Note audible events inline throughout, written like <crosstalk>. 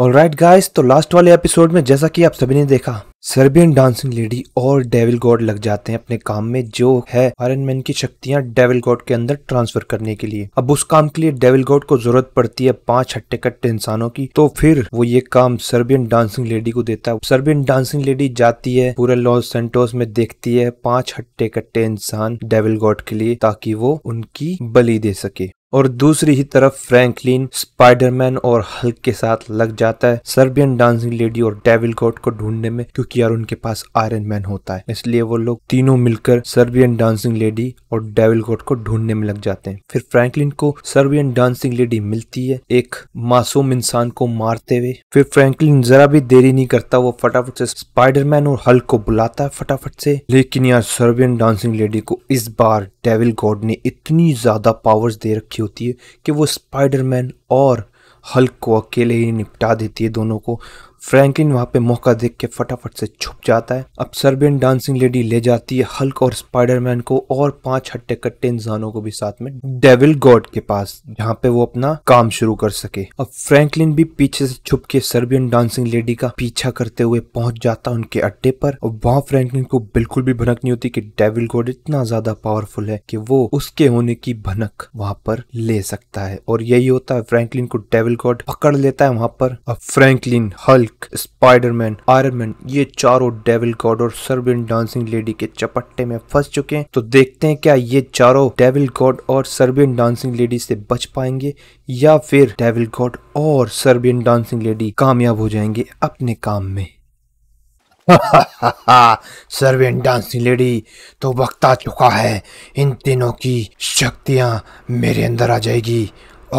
और right guys तो last वाले एपिसोड में जैसा कि आप सभी ने देखा सर्बियन डांसिंग लेडी और डेविल गॉड लग जाते हैं अपने काम में जो है आयरन मैन की शक्तियां डेविल गॉड के अंदर ट्रांसफर करने के लिए अब उस काम के लिए डेविल गॉड को जरूरत पड़ती है पांच हट्टे कट्टे इंसानों की तो फिर वो ये काम सर्बियन डांसिंग लेडी को देता है सर्बियन डांसिंग लेडी जाती है पूरे लॉस सेंटोस में देखती है पांच हट्टे कट्टे इंसान डेविल गॉड के लिए ताकि वो उनकी बलि दे सके और दूसरी ही तरफ फ्रैंकलिन स्पाइडरमैन और हल्क के साथ लग जाता है सर्बियन डांसिंग लेडी और डेविल गॉड को ढूंढने में क्योंकि यार उनके पास आयरन मैन होता है इसलिए वो लोग तीनों मिलकर सर्बियन डांसिंग लेडी और डेविल गॉड को ढूंढने में लग जाते हैं फिर फ्रैंकलिन को सर्बियन डांसिंग लेडी मिलती है एक मासूम इंसान को मारते हुए फिर फ्रेंकलिन जरा भी देरी नहीं करता वो फटाफट से स्पाइडरमैन और हल्क को बुलाता है फटाफट से लेकिन यार सर्बियन डांसिंग लेडी को इस बार डेविल गॉड ने इतनी ज़्यादा पावर्स दे रखी होती है कि वो स्पाइडरमैन और हल्क को अकेले ही निपटा देती है दोनों को फ्रैंकलिन वहाँ पे मौका देख के फटाफट से छुप जाता है अब सर्बियन डांसिंग लेडी ले जाती है हल्क और स्पाइडरमैन को और पांच हट्टे कट्टे इंसानों को भी साथ में डेविल गॉड के पास जहाँ पे वो अपना काम शुरू कर सके अब फ्रैंकलिन भी पीछे से छुप के सर्बियन डांसिंग लेडी का पीछा करते हुए पहुंच जाता है उनके अड्डे पर और वहाँ फ्रेंकलिन को बिल्कुल भी भनक नहीं होती की डेविल गॉड इतना ज्यादा पावरफुल है कि वो उसके होने की भनक वहां पर ले सकता है और यही होता है फ्रेंकलिन को डेविल गॉड पकड़ लेता है वहां पर अब Franklin Hulk Hulk Spiderman Iron Man ये चारों डेविल गॉड और सर्बियन डांसिंग लेडी के चपट्टे में फंस चुके हैं तो देखते हैं क्या ये चारों डेविल गॉड और सर्बियन डांसिंग लेडी से बच पाएंगे या फिर डेविल गॉड और सर्बियन डांसिंग लेडी कामयाब हो जाएंगे अपने काम में <laughs> सर्वेंट डांसिंग लेडी तो वक्त आ चुका है इन तीनों की शक्तियां मेरे अंदर आ जाएगी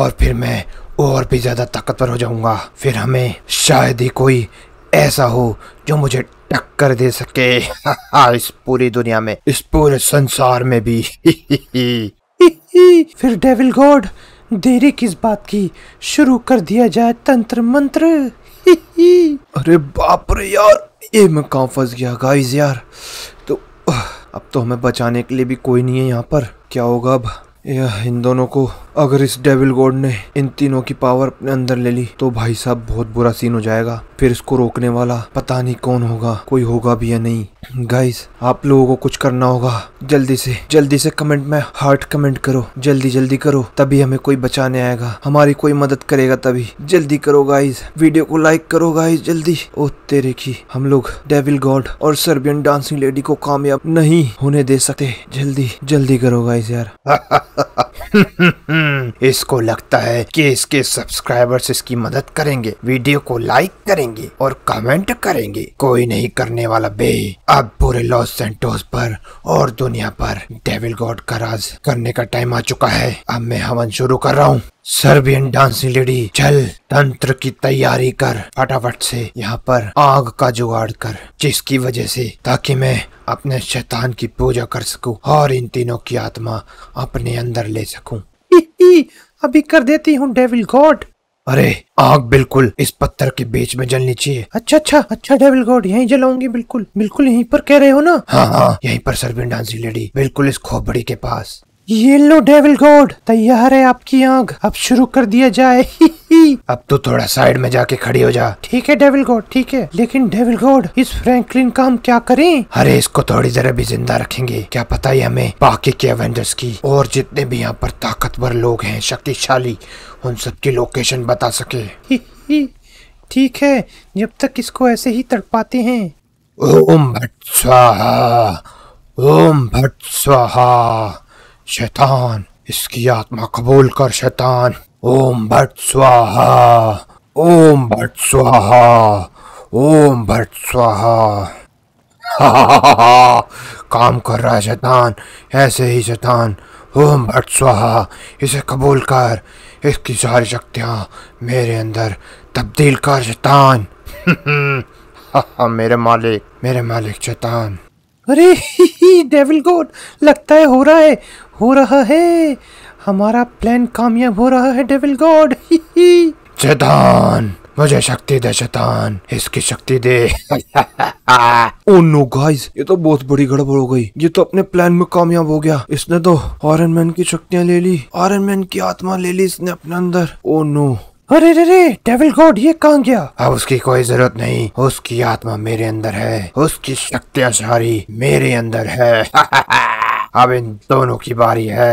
और फिर मैं और भी ज़्यादा ताकतवर हो जाऊंगा फिर हमें शायद ही कोई ऐसा हो जो मुझे टक्कर दे सके <laughs> इस पूरी दुनिया में इस पूरे संसार में भी <laughs> फिर डेविल गॉड देरी किस बात की शुरू कर दिया जाए तंत्र मंत्र <laughs> अरे बाप रे यार ये मैं कहाँ फंस गया गाइस यार तो अब तो हमें बचाने के लिए भी कोई नहीं है यहाँ पर क्या होगा अब या इन दोनों को अगर इस डेविल गोड ने इन तीनों की पावर अपने अंदर ले ली तो भाई साहब बहुत बुरा सीन हो जाएगा फिर इसको रोकने वाला पता नहीं कौन होगा कोई होगा भी या नहीं गाइस आप लोगों को कुछ करना होगा जल्दी से जल्दी से कमेंट में हार्ट कमेंट करो जल्दी जल्दी करो तभी हमें कोई बचाने आएगा हमारी कोई मदद करेगा तभी जल्दी करो गाइस वीडियो को लाइक करो गाइस जल्दी ओ तेरे की हम लोग डेविल गॉड और सर्बियन डांसिंग लेडी को कामयाब नहीं होने दे सकते जल्दी जल्दी करो गाइज यार <laughs> हम्म। इसको लगता है कि इसके सब्सक्राइबर्स इसकी मदद करेंगे वीडियो को लाइक करेंगे और कमेंट करेंगे कोई नहीं करने वाला बे अब पूरे लॉस सेंटोस पर और दुनिया पर डेविल गॉड का राज करने का टाइम आ चुका है अब मैं हवन शुरू कर रहा हूँ सर्बियन डांसिंग लेडी चल तंत्र की तैयारी कर फटाफट से यहाँ पर आग का जुगाड़ कर जिसकी वजह से ताकि मैं अपने शैतान की पूजा कर सकूं और इन तीनों की आत्मा अपने अंदर ले सकूं जी अभी कर देती हूँ डेविल गॉड अरे आग बिल्कुल इस पत्थर के बीच में जलनी चाहिए अच्छा अच्छा अच्छा डेविल गॉड यहीं जलाऊंगी बिल्कुल बिल्कुल यहीं पर कह रहे हो ना हाँ हाँ यहीं पर सरविन डांसी लेडी बिल्कुल इस खोपड़ी के पास येलो डेविल गॉड तैयार है आपकी आंख अब शुरू कर दिया जाए ही <laughs> ही। अब तो थोड़ा साइड में जाके खड़ी हो जा ठीक है डेविल गॉड ठीक है लेकिन डेविल गॉड इस फ्रैंकलिन का हम क्या करें अरे इसको थोड़ी जरा भी जिंदा रखेंगे क्या पता ही हमें बाकी के एवेंजर्स की और जितने भी यहाँ पर ताकतवर लोग हैं शक्तिशाली उन सबकी लोकेशन बता सके <laughs> ठीक है जब तक इसको ऐसे ही तड़पाते हैं ओम भट स्वाहा ओम भट स्वाहा शैतान इसकी आत्मा कबूल कर शैतान ओम भट स्वाहा ओम भट स्वाहा ओम भट स्वाहा <laughs> काम कर रहा है शैतान ऐसे ही शैतान ओम भट स्वाहा इसे कबूल कर इसकी सारी शक्तियाँ मेरे अंदर तब्दील कर शैतान <laughs> मेरे मालिक मेरे मालिक शैतान अरे डेविल <laughs> गोड लगता है हो रहा है हो रहा है हमारा प्लान कामयाब हो रहा है डेविल गोड ही शैतान मुझे शक्ति दे शैतान इसकी शक्ति दे ओ नो गाइस ये तो बहुत बड़ी गड़बड़ हो गई ये तो अपने प्लान में कामयाब हो गया इसने तो आयरन मैन की शक्तियां ले ली आयरन मैन की आत्मा ले ली इसने अपने अंदर ओ oh नो अरे रे रे डेविल गॉड ये कहाँ गया अब उसकी कोई जरूरत नहीं उसकी आत्मा मेरे अंदर है उसकी शक्तियाँ मेरे अंदर है <laughs> अब इन दोनों की बारी है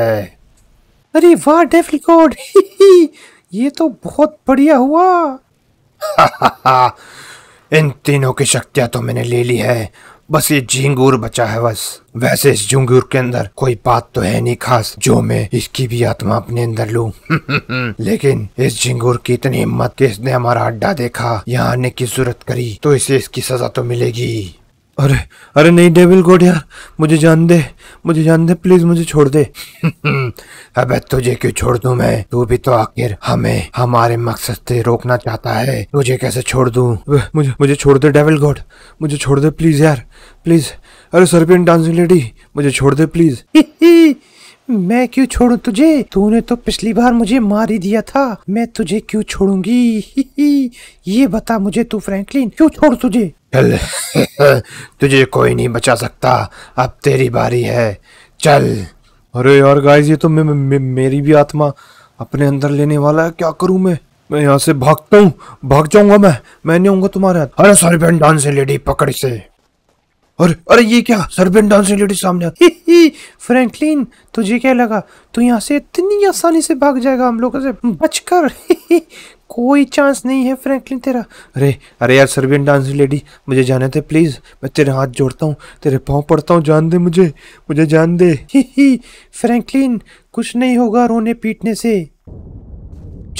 अरे वाह डेविल गॉड <laughs> ये तो बहुत बढ़िया हुआ <laughs> इन तीनों की शक्तियां तो मैंने ले ली है बस ये झिंगूर बचा है बस वैसे इस झुंगूर के अंदर कोई बात तो है नहीं खास जो मैं इसकी भी आत्मा अपने अंदर लू <laughs> लेकिन इस झिंगूर की इतनी हिम्मत कि इसने हमारा अड्डा देखा यहाँ आने की जरूरत करी तो इसे इसकी सजा तो मिलेगी अरे अरे नहीं डेविल गोड यार मुझे जान दे मुझे जान दे प्लीज मुझे छोड़ दे <laughs> अबे तुझे क्यों छोड़ दू मैं तू भी तो आखिर हमें हमारे मकसद से रोकना चाहता है तुझे कैसे छोड़ दू मुझे मुझे छोड़ दे डेविल गोड मुझे छोड़ दे प्लीज यार प्लीज अरे सर्पियन डांसिंग लेडी मुझे छोड़ दे प्लीज <laughs> मैं क्यों छोड़ू तुझे तूने तो पिछली बार मुझे मार ही दिया था मैं तुझे क्यों छोड़ूंगी ये बता मुझे तू फ्रैंकलिन क्यों छोड़ तुझे चल <laughs> तुझे कोई नहीं बचा सकता अब तेरी बारी है चल अरे यार गाइस ये तो मे, मे, मेरी भी आत्मा अपने अंदर लेने वाला है क्या करूं मैं मैं यहाँ से भागता हूँ भाग जाऊंगा मैं मैं नहीं आऊंगा तुम्हारे हाथ अरे सॉरी बहन डांस लेडी पकड़ से और अरे ये क्या सरबेन डांसिंग लेडी सामने <laughs> ही, ही फ्रैंकलिन तुझे क्या लगा तू यहाँ से इतनी आसानी से भाग जाएगा हम लोगों से हम्म, बचकर <laughs> कोई चांस नहीं है फ्रैंकलिन तेरा अरे अरे यार सर्बियन डांसिंग लेडी मुझे जाने थे प्लीज़ मैं तेरे हाथ जोड़ता हूँ तेरे पाँव पड़ता हूँ जान दे मुझे मुझे जान दे <laughs> ही ही फ्रैंकलिन कुछ नहीं होगा रोने पीटने से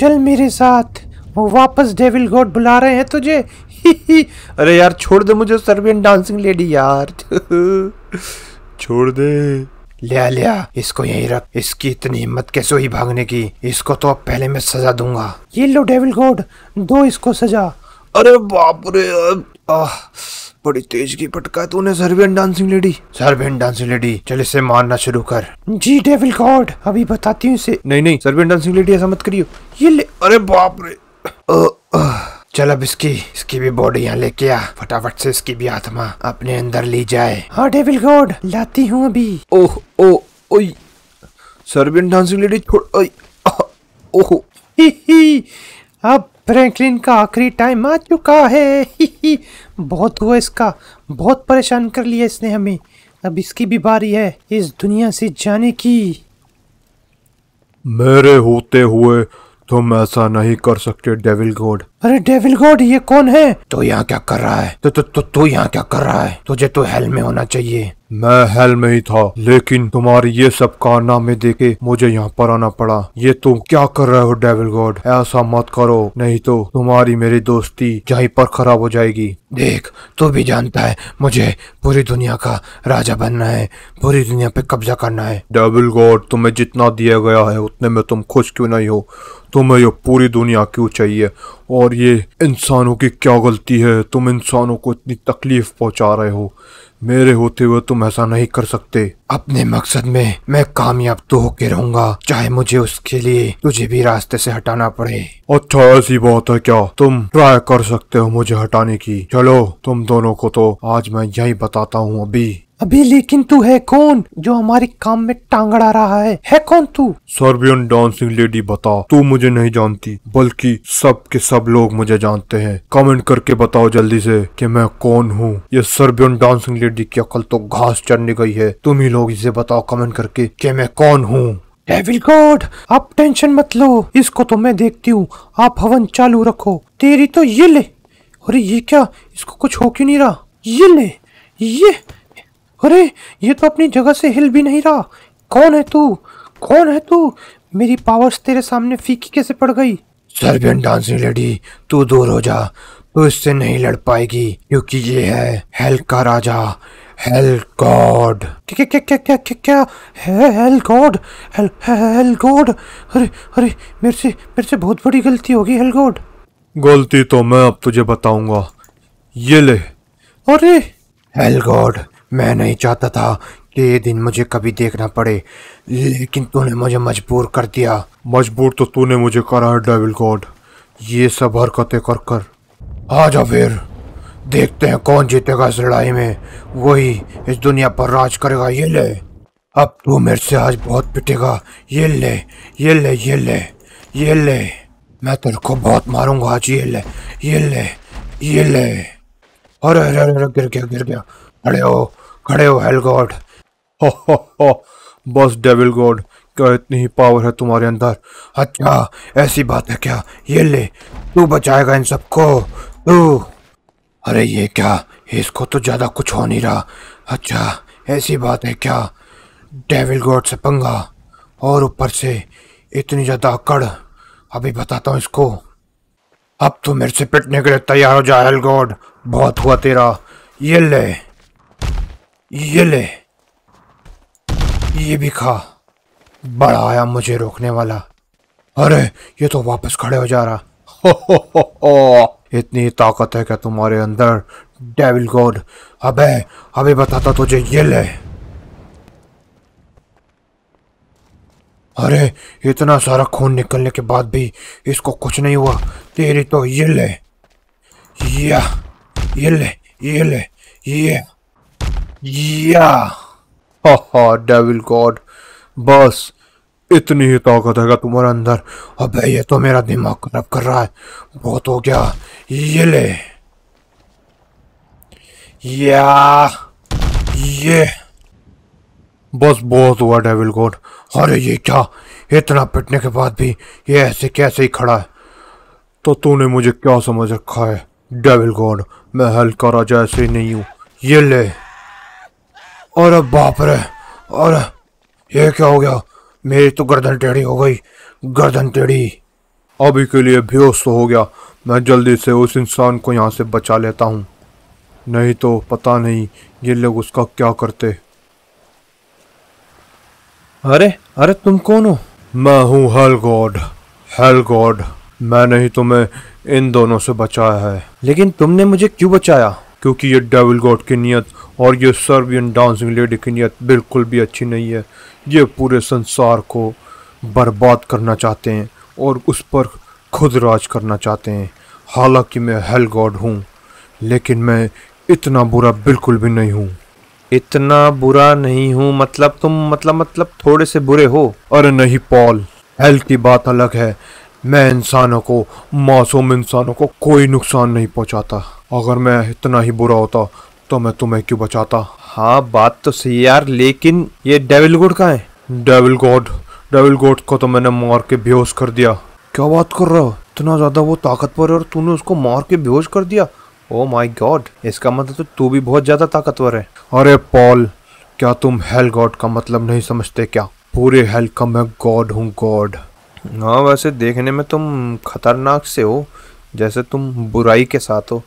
चल मेरे साथ वो वापस डेविल गॉड बुला रहे हैं तुझे <laughs> अरे यार छोड़ दे मुझे सर्बियन डांसिंग लेडी यार <laughs> छोड़ दे ले लिया इसको यहीं रख इसकी इतनी हिम्मत कैसे हुई भागने की इसको तो अब पहले मैं सजा दूंगा ये लो डेविल गोड दो इसको सजा अरे बाप रे आह बड़ी तेज की पटका तूने Serbian dancing lady Serbian dancing lady चल इसे मारना शुरू कर जी डेविल गॉड अभी बताती हूँ इसे नहीं नहीं सर्बियन डांसिंग लेडी ऐसा मत करियो ये ले अरे बाप रे आ, आ, चल अब इसकी इसकी भी बॉडी यहाँ लेके आ फटाफट से इसकी भी आत्मा अपने अंदर ली जाए हाँ डेविल गॉड लाती हूँ अभी ओह ओ ओई सर्बियन डांसिंग लेडी छोड़ ओई ओहो अब फ्रैंकलिन का आखिरी टाइम आ चुका है ही ही बहुत हुआ इसका बहुत परेशान कर लिया इसने हमें अब इसकी भी बारी है इस दुनिया से जाने की मेरे होते हुए तुम ऐसा नहीं कर सकते डेविल गोड अरे डेविल गोड ये कौन है तो यहाँ क्या कर रहा है तो तू तो, तो, तो यहाँ क्या कर रहा है तुझे तो हेल में होना चाहिए मैं हेल में ही था लेकिन तुम्हारी ये सब कारनामे देखे मुझे यहाँ पर आना पड़ा ये तुम क्या कर रहे हो डेविल गॉड ऐसा मत करो नहीं तो तुम्हारी मेरी दोस्ती यहीं पर खराब हो जाएगी देख तू भी जानता है मुझे पूरी दुनिया का राजा बनना है पूरी दुनिया पे कब्जा करना है डेविल गॉड तुम्हें जितना दिया गया है उतने में तुम खुश क्यों नहीं हो तुम्हें ये पूरी दुनिया क्यों चाहिए और ये इंसानों की क्या गलती है तुम इंसानों को इतनी तकलीफ पहुंचा रहे हो मेरे होते हुए तुम ऐसा नहीं कर सकते अपने मकसद में मैं कामयाब तो होके रहूंगा चाहे मुझे उसके लिए तुझे भी रास्ते से हटाना पड़े अच्छा ऐसी बात है क्या तुम ट्राई कर सकते हो मुझे हटाने की चलो तुम दोनों को तो आज मैं यही बताता हूँ अभी अभी लेकिन तू है कौन जो हमारे काम में टांगड़ा रहा है है कौन तू सर्बियन डांसिंग लेडी बता तू मुझे नहीं जानती बल्कि सब के सब लोग मुझे जानते हैं कमेंट करके बताओ जल्दी से कि मैं कौन हूँ ये सर्बियन डांसिंग लेडी की अकल तो घास चढ़ने गई है तुम ही लोग इसे बताओ कमेंट करके कि मैं कौन हूँ डेविल गॉड आप टेंशन मत लो इसको तो मैं देखती हूँ आप हवन चालू रखो तेरी तो ये ले अरे ये क्या इसको कुछ हो क्यों नहीं रहा ये ले ये अरे ये तो अपनी जगह से हिल भी नहीं रहा कौन है तू कौन है तू मेरी पावर्स तेरे सामने फीकी कैसे पड़ गई सर्बियन डांसिंग लेडी तू दूर हो जा तू इससे नहीं लड़ पाएगी क्योंकि ये है हेल का राजा हेल गॉड क्या क्या क्या क्या क्या क्या है hell god hell hell god अरे अरे मेरे से मेरे से बहुत बड़ी गलती होगी हेल गॉड गलती तो मैं अब तुझे बताऊंगा ये ले अरे हेल गॉड मैं नहीं चाहता था कि ये दिन मुझे कभी देखना पड़े लेकिन तूने मुझे मजबूर कर दिया मजबूर तो तूने मुझे करा है डेविल गॉड ये सब हरकतें कर कर आ जा फिर देखते हैं कौन जीतेगा इस लड़ाई में वही इस दुनिया पर राज करेगा ये ले अब तू मेरे से आज बहुत पिटेगा ये ले ये ले ये ले ये ले मैं तेरे को बहुत मारूंगा आज ये ले ये ले ये ले अरे अरे अरे गिर गया गिर गया अरे ओ खड़े हो हेल गॉड हो हो हो बस डेविल गॉड क्या इतनी ही पावर है तुम्हारे अंदर अच्छा ऐसी बात है क्या ये ले तू बचाएगा इन सबको तू अरे ये क्या इसको तो ज़्यादा कुछ हो नहीं रहा अच्छा ऐसी बात है क्या डेविल गॉड से पंगा और ऊपर से इतनी ज़्यादा अकड़ अभी बताता हूँ इसको अब तो मेरे से पिटने के लिए तैयार हो जा हेल गॉड बहुत हुआ तेरा ये ले ये ले ये भी खा बड़ा आया मुझे रोकने वाला अरे ये तो वापस खड़े हो जा रहा हो हो हो हो इतनी ताकत है क्या तुम्हारे अंदर डेविल गॉड अबे अभी बताता तुझे ये ले अरे इतना सारा खून निकलने के बाद भी इसको कुछ नहीं हुआ तेरी तो ये ले या ये ले ये ले ये, ले, ये। या डेविल गॉड बस इतनी ही ताकत है तुम्हारे अंदर अबे ये तो मेरा दिमाग खराब कर रहा है बहुत हो गया ये ले या ये बस बहुत हुआ डेविल गॉड अरे ये क्या इतना पिटने के बाद भी ये ऐसे कैसे ही खड़ा है तो तूने मुझे क्या समझ रखा है डेविल गॉड मैं हल्का राजा ऐसे ही नहीं हूँ ये ले और बाप रे और ये क्या हो गया मेरी तो गर्दन टेढ़ी हो गई गर्दन टेढ़ी अभी के लिए बेहोश तो हो गया मैं जल्दी से उस इंसान को यहाँ से बचा लेता हूँ नहीं तो पता नहीं ये लोग उसका क्या करते अरे अरे तुम कौन हो मैं हूँ हेल गॉड हेल गॉड मैंने ही तुम्हें इन दोनों से बचाया है लेकिन तुमने मुझे क्यों बचाया क्योंकि ये डेविल गॉड की नियत और ये सर्बियन डांसिंग लेडी की नीयत बिल्कुल भी अच्छी नहीं है ये पूरे संसार को बर्बाद करना चाहते हैं और उस पर खुद राज करना चाहते हैं हालांकि मैं हेल गॉड हूँ लेकिन मैं इतना बुरा बिल्कुल भी नहीं हूँ इतना बुरा नहीं हूँ मतलब तुम मतलब मतलब थोड़े से बुरे हो अरे नहीं पॉल हेल की बात अलग है मैं इंसानों को मासूम इंसानों को कोई नुकसान नहीं पहुंचाता अगर मैं इतना ही बुरा होता तो मैं तुम्हें क्यों बचाता हाँ बात तो सही यार लेकिन ये डेविल गोड कहाँ है डेविल गोड डेविल गोड को तो मैंने मार के बेहोश कर दिया क्या बात कर रहा हो इतना ज्यादा वो ताकतवर है और तूने उसको मार के बेहोश कर दिया ओ माय गॉड इसका मतलब तो तू भी बहुत ज्यादा ताकतवर है अरे पॉल क्या तुम हेल गॉड का मतलब नहीं समझते क्या पूरे हेल का मैं गॉड हूँ गॉड हाँ वैसे देखने में तुम खतरनाक से हो जैसे तुम बुराई के साथ हो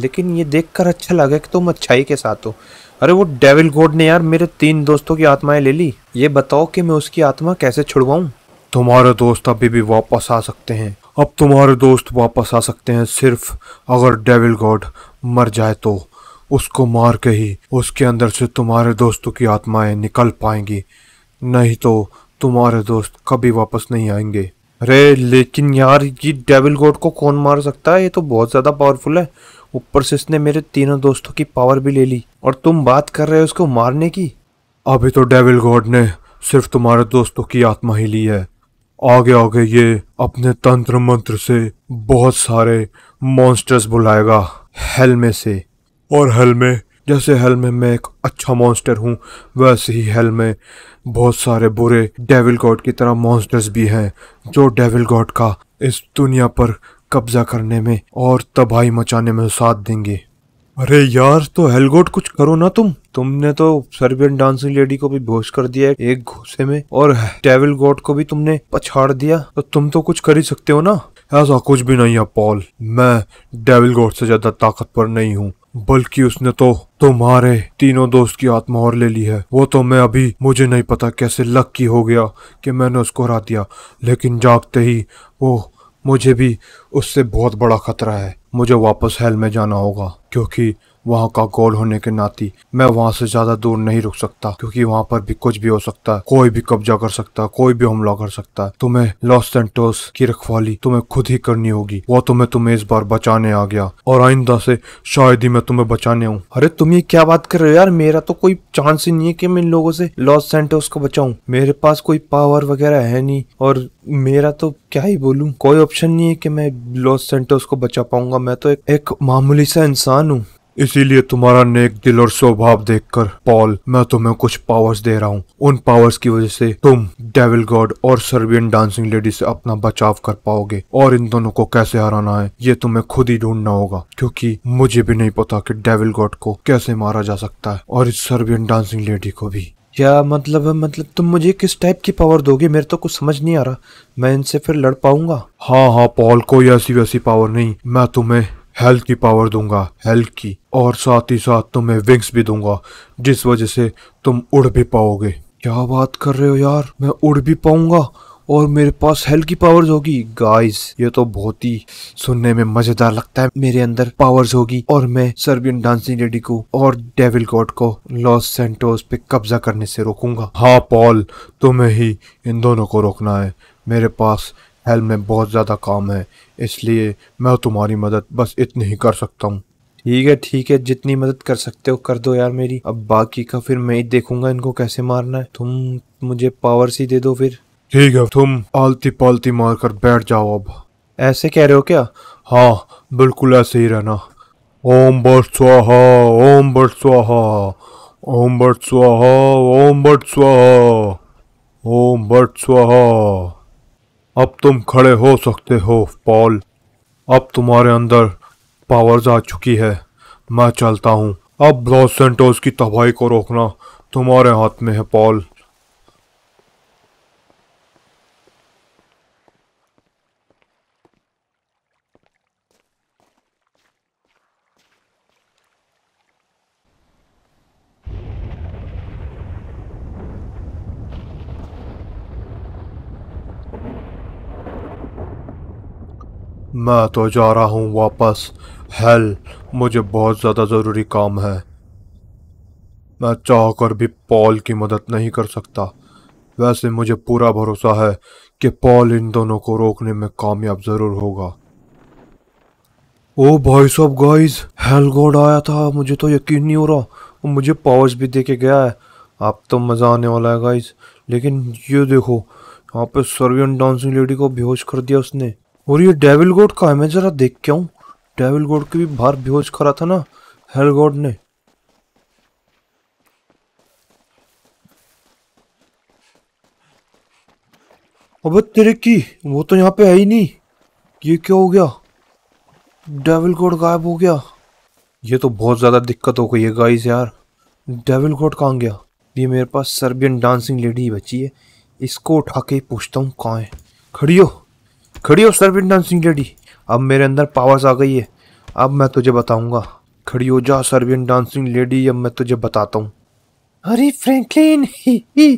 लेकिन ये देखकर अच्छा लगा कि तुम अच्छाई के साथ हो अरे वो डेविल गोड ने यार मेरे तीन दोस्तों की आत्माएं ले ली ये बताओ कि मैं उसकी आत्मा कैसे छुड़वाऊं तुम्हारे दोस्त अभी भी वापस आ सकते हैं अब तुम्हारे दोस्त वापस आ सकते हैं सिर्फ अगर डेविल गॉड मर जाए तो उसको मार के ही उसके अंदर से तुम्हारे दोस्तों की आत्माएं निकल पाएंगी नहीं तो तुम्हारे दोस्त कभी वापस नहीं आएंगे अरे लेकिन यार ये डेविल गोड को कौन मार सकता है ये तो बहुत ज़्यादा पावरफुल है ऊपर से इसने मेरे तीनों दोस्तों की पावर भी ले ली और तुम बात कर रहे हो उसको मारने की अभी तो डेविल गॉड ने सिर्फ तुम्हारे दोस्तों की आत्मा ही ली है आगे आगे ये अपने तंत्र मंत्र से बहुत सारे मॉन्स्टर्स बुलाएगा हेल में से और हेल में जैसे हेल में मैं एक अच्छा मॉन्स्टर हूँ वैसे ही हेल में बहुत सारे बुरे डेविल गॉड की तरह मॉन्स्टर्स भी हैं जो डेविल गॉड का इस दुनिया पर कब्जा करने में और तबाही मचाने में साथ देंगे अरे यार तो हेलगोट कुछ करो ना तुम तुमने तो सर्बियन डांसिंग लेडी को भी बेहोश कर दिया एक घुसे में और टेविल गोट को भी तुमने पछाड़ दिया तो तुम तो कुछ कर ही सकते हो ना ऐसा कुछ भी नहीं है पॉल मैं डेविल गोट से ज्यादा ताकतवर नहीं हूँ बल्कि उसने तो तुम्हारे तीनों दोस्त की आत्मा और ले ली है वो तो मैं अभी मुझे नहीं पता कैसे लक की हो गया कि मैंने उसको हरा दिया लेकिन जागते ही वो मुझे भी उससे बहुत बड़ा खतरा है मुझे वापस हेल में जाना होगा क्योंकि वहाँ का गोल होने के नाती मैं वहाँ से ज्यादा दूर नहीं रुक सकता क्योंकि वहाँ पर भी कुछ भी हो सकता है कोई भी कब्जा कर सकता है कोई भी हमला कर सकता है तुम्हें लॉस सेंटोस की रखवाली तुम्हें खुद ही करनी होगी वो तुम्हें तुम्हें इस बार बचाने आ गया और आइंदा से शायद ही मैं तुम्हें बचाने आऊँ अरे तुम ये क्या बात कर रहे हो यार मेरा तो कोई चांस ही नहीं है की मैं इन लोगो से लॉस सेंटोस को बचाऊ मेरे पास कोई पावर वगैरह है नहीं और मेरा तो क्या ही बोलूं कोई ऑप्शन नहीं है कि मैं लॉस सेंटोस को बचा पाऊंगा मैं तो एक, एक मामूली सा इंसान हूँ इसीलिए तुम्हारा नेक दिल और स्वभाव देखकर पॉल मैं तुम्हें कुछ पावर्स दे रहा हूँ उन पावर्स की वजह से तुम डेविल गॉड और सर्बियन डांसिंग लेडी से अपना बचाव कर पाओगे और इन दोनों को कैसे हराना है ये तुम्हें खुद ही ढूंढना होगा क्योंकि मुझे भी नहीं पता कि डेविल गॉड को कैसे मारा जा सकता है और इस सर्बियन डांसिंग लेडी को भी या मतलब मतलब तुम मुझे किस टाइप की पावर दोगे मेरे तो कुछ समझ नहीं आ रहा मैं इनसे फिर लड़ पाऊंगा हाँ हाँ पॉल कोई ऐसी वैसी पावर नहीं मैं तुम्हें हेल्थ की पावर दूंगा हेल्थ की और साथ ही साथ तुम्हें विंग्स भी दूंगा जिस वजह से तुम उड़ भी पाओगे क्या बात कर रहे हो यार मैं उड़ भी पाऊंगा और मेरे पास हेल्थ की पावर्स होगी गाइस ये तो बहुत ही सुनने में मजेदार लगता है मेरे अंदर पावर्स होगी और मैं सर्बियन डांसिंग लेडी को और डेविल गॉड को लॉस सेंटोस पे कब्जा करने से रोकूंगा हाँ पॉल तुम्हें ही इन दोनों को रोकना है मेरे पास हेल में बहुत ज़्यादा काम है इसलिए मैं तुम्हारी मदद बस इतनी ही कर सकता हूँ ठीक है ठीक है जितनी मदद कर सकते हो कर दो यार मेरी अब बाकी का फिर मैं ही देखूंगा इनको कैसे मारना है तुम मुझे पावर सी दे दो फिर ठीक है तुम आलती पालती मार कर बैठ जाओ अब ऐसे कह रहे हो क्या हाँ बिल्कुल ऐसे ही रहना ओम बट स्वाहा ओम बट स्वाहा ओम बट स्वाहा ओम बट स्वाहा ओम बट स्वाहा अब तुम खड़े हो सकते हो पॉल अब तुम्हारे अंदर पावर्स आ चुकी है मैं चलता हूँ अब ब्लॉस सेंटोस की तबाही को रोकना तुम्हारे हाथ में है पॉल मैं तो जा रहा हूँ वापस हेल मुझे बहुत ज़्यादा ज़रूरी काम है मैं चाह कर भी पॉल की मदद नहीं कर सकता वैसे मुझे पूरा भरोसा है कि पॉल इन दोनों को रोकने में कामयाब ज़रूर होगा ओ भाई सब गाइस हेल गॉड आया था मुझे तो यकीन नहीं हो रहा और मुझे पावर्स भी दे के गया है आप तो मज़ा आने वाला है गाइस लेकिन ये देखो यहाँ पे सर्वियन डांसिंग लेडी को बेहोश कर दिया उसने और ये डेविल गोड का है मैं जरा देख के आऊँ डेविल गोड के भी बाहर बेहोश करा था ना हेल गोड ने अब तेरे की वो तो यहाँ पे है ही नहीं ये क्या हो गया डेविल गोड गायब हो गया ये तो बहुत ज़्यादा दिक्कत हो गई है गाइस यार डेविल गोड कहाँ गया ये मेरे पास सर्बियन डांसिंग लेडी बची है इसको उठा के पूछता हूँ कहाँ है खड़ी हो खड़ी हो सर्विन डांसिंग लेडी अब मेरे अंदर पावर्स आ गई है अब मैं तुझे बताऊंगा खड़ी हो जा सर्वियन डांसिंग लेडी अब मैं तुझे बताता हूँ अरे फ्रैंकलिन ही ही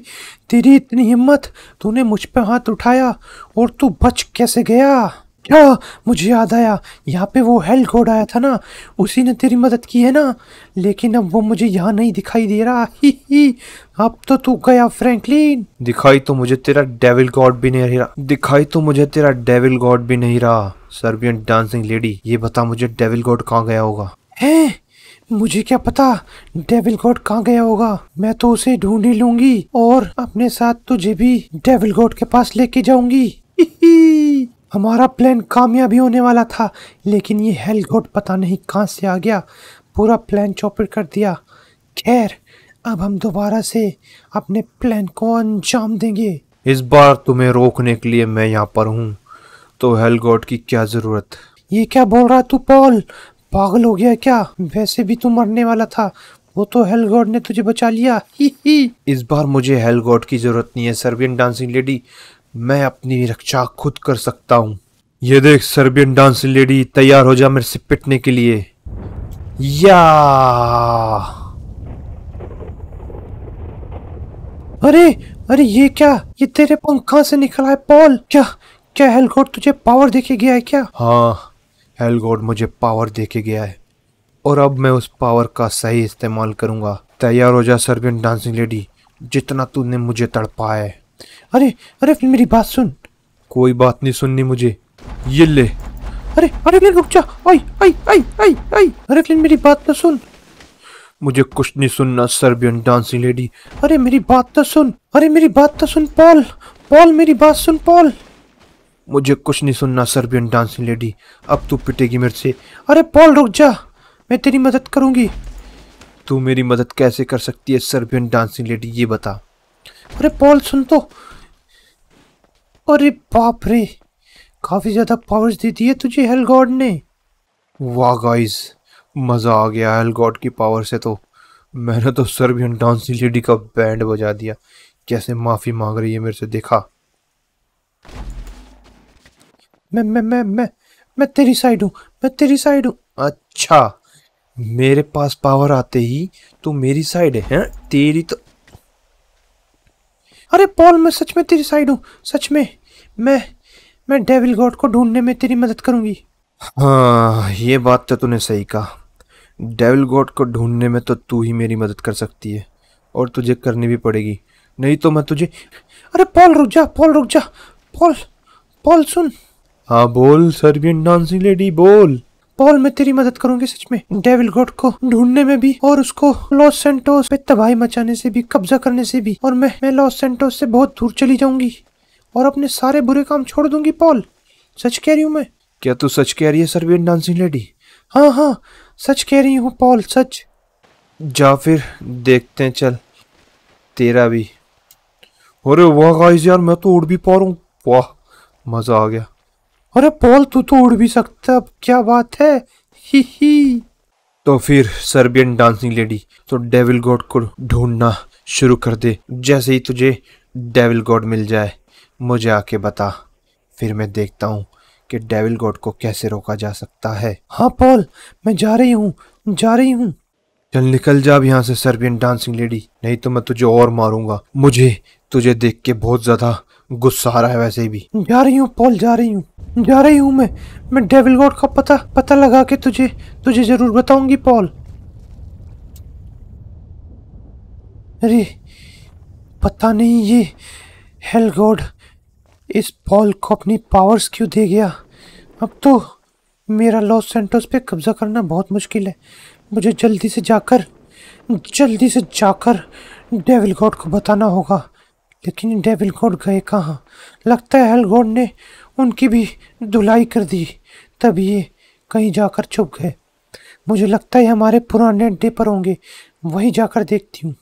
तेरी इतनी हिम्मत तूने मुझ पर हाथ उठाया और तू बच कैसे गया क्या मुझे याद आया यहाँ पे वो हेल घोड़ आया था ना उसी ने तेरी मदद की है ना लेकिन अब वो मुझे यहाँ नहीं दिखाई दे रहा ही ही अब तो तू गया फ्रैंकलिन दिखाई तो मुझे तेरा डेविल गॉड भी नहीं रहा दिखाई तो मुझे तेरा डेविल गॉड भी नहीं रहा सर्बियन डांसिंग लेडी ये बता मुझे डेविल गॉड कहाँ गया होगा है मुझे क्या पता डेविल गॉड कहाँ गया होगा मैं तो उसे ढूंढ ही लूंगी और अपने साथ तुझे भी डेविल गॉड के पास लेके जाऊंगी हमारा प्लान कामयाबी होने वाला था लेकिन ये हेल घोट पता नहीं कहाँ से आ गया पूरा प्लान चौपट कर दिया खैर अब हम दोबारा से अपने प्लान को अंजाम देंगे इस बार तुम्हें रोकने के लिए मैं यहाँ पर हूँ तो हेलगोट की क्या ज़रूरत ये क्या बोल रहा तू पॉल पागल हो गया क्या वैसे भी तू मरने वाला था वो तो हेलगोट ने तुझे बचा लिया ही ही इस बार मुझे हेलगोट की जरूरत नहीं है सर्बियन डांसिंग लेडी मैं अपनी रक्षा खुद कर सकता हूँ ये देख सर्बियन डांस लेडी तैयार हो जा मेरे से पिटने के लिए या अरे अरे ये क्या ये तेरे पंखा से निकला है पॉल क्या क्या हेलगोड तुझे पावर देके गया है क्या हाँ हेलगोड मुझे पावर देके गया है और अब मैं उस पावर का सही इस्तेमाल करूंगा तैयार हो जा सर्बियन डांसिंग लेडी जितना तूने मुझे तड़पाया है अरे अरे फिर मेरी बात सुन कोई बात नहीं सुननी मुझे ये ले अरे अरे फिर रुक जा आई आई आई आई आई अरे फिर मेरी बात ना तो सुन मुझे कुछ नहीं सुनना सर्बियन डांसिंग लेडी अरे मेरी बात तो सुन अरे मेरी बात तो सुन पॉल पॉल मेरी बात सुन पॉल मुझे कुछ नहीं सुनना सर्बियन डांसिंग लेडी अब तू पिटेगी मेरे से अरे पॉल रुक जा मैं तेरी मदद करूंगी तू मेरी मदद कैसे कर सकती है सर्बियन डांसिंग लेडी ये बता अरे पॉल सुन तो अरे बाप रे काफ़ी ज़्यादा पावर्स दे दिए तुझे हेल गॉड ने वाह गाइस मज़ा आ गया हेल गॉड की पावर से तो मैंने तो सर्बियन डांसिंग लेडी का बैंड बजा दिया कैसे माफ़ी मांग रही है मेरे से देखा मैं मैं मैं मैं मैं तेरी साइड हूँ मैं तेरी साइड हूँ अच्छा मेरे पास पावर आते ही तू मेरी साइड है तेरी तो अरे पॉल मैं सच में तेरी साइड हूँ सच में मैं मैं डेविल गॉड को ढूंढने में तेरी मदद करूंगी हाँ ये बात तो तूने सही कहा डेविल गॉड को ढूंढने में तो तू ही मेरी मदद कर सकती है और तुझे करनी भी पड़ेगी नहीं तो मैं तुझे अरे पॉल रुक जा पॉल रुक जा पॉल पॉल सुन हाँ बोल सर्बियन डांसिंग लेडी बोल पॉल मैं तेरी मदद करूंगी सच में डेविल गोट को ढूंढने में भी और उसको लॉस सेंटोस पे तबाही मचाने से भी कब्जा करने से भी और मैं मैं लॉस सेंटोस से बहुत दूर चली जाऊंगी और अपने सारे बुरे काम छोड़ दूंगी पॉल सच कह रही हूँ मैं क्या तू सच कह रही है सर्वियन डांसिंग लेडी हाँ हाँ सच कह रही हूँ पॉल सच जा फिर देखते हैं चल तेरा भी अरे वाह गाइस यार मैं तो उड़ भी पा रहा हूँ वाह मज़ा आ गया अरे पॉल तू तो उड़ भी सकता अब क्या बात है ही ही तो फिर सर्बियन डांसिंग लेडी तो डेविल गॉड को ढूंढना शुरू कर दे जैसे ही तुझे डेविल गॉड मिल जाए मुझे आके बता फिर मैं देखता हूँ कि डेविल गॉड को कैसे रोका जा सकता है हाँ पॉल मैं जा रही हूँ जा रही हूँ चल निकल जा अब यहाँ से सर्बियन डांसिंग लेडी नहीं तो मैं तुझे और मारूंगा मुझे तुझे देख के बहुत ज्यादा गुस्सा आ रहा है वैसे भी जा रही हूँ पॉल जा रही हूँ जा रही हूँ मैं मैं डेविल गॉड का पता पता लगा के तुझे तुझे जरूर बताऊंगी पॉल अरे पता नहीं ये हेल गॉड इस पॉल को अपनी पावर्स क्यों दे गया अब तो मेरा लॉस सेंटोस पे कब्जा करना बहुत मुश्किल है मुझे जल्दी से जाकर जल्दी से जाकर डेविल गॉड को बताना होगा लेकिन डेविल गोड गए कहाँ लगता है हलगोड ने उनकी भी धुलाई कर दी तब ये कहीं जाकर छुप गए मुझे लगता है हमारे पुराने अड्डे पर होंगे वहीं जाकर देखती हूँ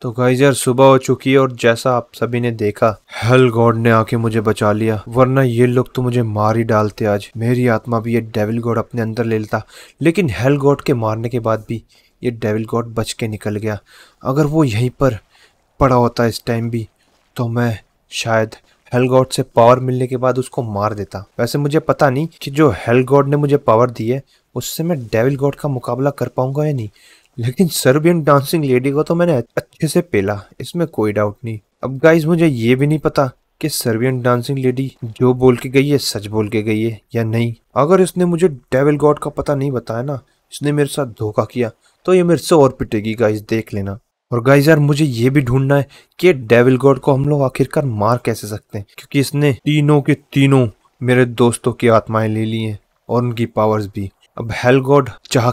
तो गाइजर सुबह हो चुकी है और जैसा आप सभी ने देखा हेल गॉड ने आके मुझे बचा लिया वरना ये लोग तो मुझे मार ही डालते आज मेरी आत्मा भी ये डेविल गॉड अपने अंदर ले लेता लेकिन हेल गॉड के मारने के बाद भी ये डेविल गॉड बच के निकल गया अगर वो यहीं पर पड़ा होता इस टाइम भी तो मैं शायद हेल गॉड से पावर मिलने के बाद उसको मार देता वैसे मुझे पता नहीं कि जो हेल गॉड ने मुझे पावर दी है उससे मैं डेविल गॉड का मुकाबला कर पाऊंगा या नहीं लेकिन सर्बियन डांसिंग लेडी को तो मैंने अच्छे से पेला इसमें कोई डाउट नहीं अब गाइज मुझे ये भी नहीं पता कि सर्बियन डांसिंग लेडी जो बोल के गई है सच बोल के गई है या नहीं अगर इसने मुझे डेविल गॉड का पता नहीं बताया ना इसने मेरे साथ धोखा किया तो ये मेरे से और पिटेगी गाइज देख लेना और गाइज यार मुझे ये भी ढूंढना है कि डेविल गॉड को हम लोग आखिरकार मार कैसे सकते हैं क्योंकि इसने तीनों के तीनों मेरे दोस्तों की आत्माएं ले ली हैं और उनकी पावर्स भी अब हेल गॉड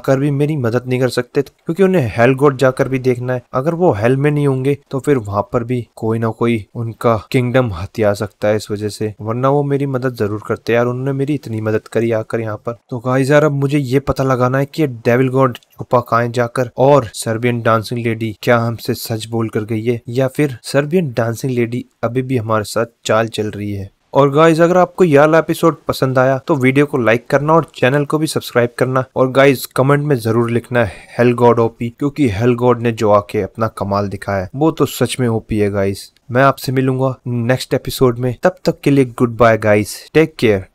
कर भी मेरी मदद नहीं कर सकते क्योंकि उन्हें हेल गॉड जाकर भी देखना है अगर वो हेल में नहीं होंगे तो फिर वहां पर भी कोई ना कोई उनका किंगडम हत्या सकता है इस वजह से वरना वो मेरी मदद जरूर करते यार उन्होंने मेरी इतनी मदद करी आकर यहाँ पर तो गाइस यार अब मुझे ये पता लगाना है की डेविल गॉड छुपा कहा जाकर और सर्बियन डांसिंग लेडी क्या हमसे सच बोल कर गई है या फिर सर्बियन डांसिंग लेडी अभी भी हमारे साथ चाल चल रही है और गाइज अगर आपको यह वाला एपिसोड पसंद आया तो वीडियो को लाइक करना और चैनल को भी सब्सक्राइब करना और गाइज कमेंट में जरूर लिखना हेल गॉड ओपी क्योंकि हेल गॉड ने जो आके अपना कमाल दिखाया वो तो सच में ओपी है गाइज मैं आपसे मिलूंगा नेक्स्ट एपिसोड में तब तक के लिए goodbye guys take care